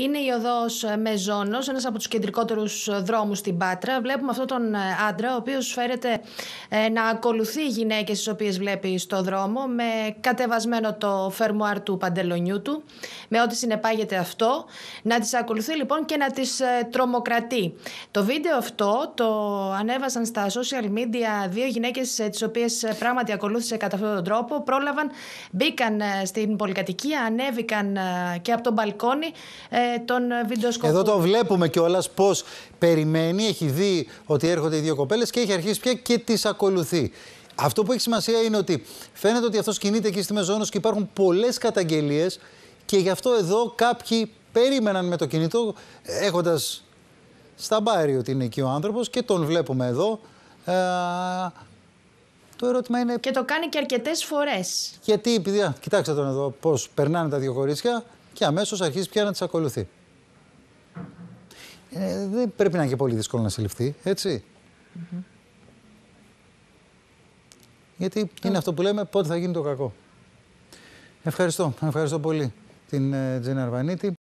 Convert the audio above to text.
Είναι η οδός ε, Μεζόνος, ένας από τους κεντρικότερους ε, δρόμους στην Πάτρα. Βλέπουμε αυτόν τον ε, άντρα, ο οποίος φέρεται να ακολουθεί γυναίκες τις οποίες βλέπει στο δρόμο, με κατεβασμένο το φερμοάρ του παντελονιού του, με ό,τι συνεπάγεται αυτό. Να τις ακολουθεί λοιπόν και να τις τρομοκρατεί. Το βίντεο αυτό το ανέβασαν στα social media δύο γυναίκες, τις οποίες πράγματι ακολούθησε κατά αυτόν τον τρόπο. Πρόλαβαν, μπήκαν στην πολυκατοικία, ανέβηκαν και από τον μπαλκόνι τον ε, βιντεοσκοπό. Εδώ το βλέπουμε κιόλας πώς περιμένει, έχει δει ότι έρχονται οι δύο κοπέλες και έχει αρχίσει πια και τις ακολουθεί. Αυτό που έχει σημασία είναι ότι φαίνεται ότι αυτός κινείται εκεί στη μεζόνος και υπάρχουν πολλές καταγγελίες και γι' αυτό εδώ κάποιοι περίμεναν με το κινητό έχοντας στα μπάρι ότι είναι εκεί ο άνθρωπος και τον βλέπουμε εδώ. Ε, το ερώτημα είναι. Και το κάνει και αρκετές φορές. Γιατί, επειδή. κοιτάξτε τον εδώ, πώς περνάνε τα δύο κορίτσια και αμέσως αρχίζει πια να τις ακολουθεί. Ε, δεν πρέπει να είναι και πολύ δύσκολο να συλληφθεί, έτσι. Mm-hmm. Γιατί ε. είναι αυτό που λέμε πότε θα γίνει το κακό. Ευχαριστώ, ευχαριστώ πολύ την ε, Τζένι Αρβανίτη.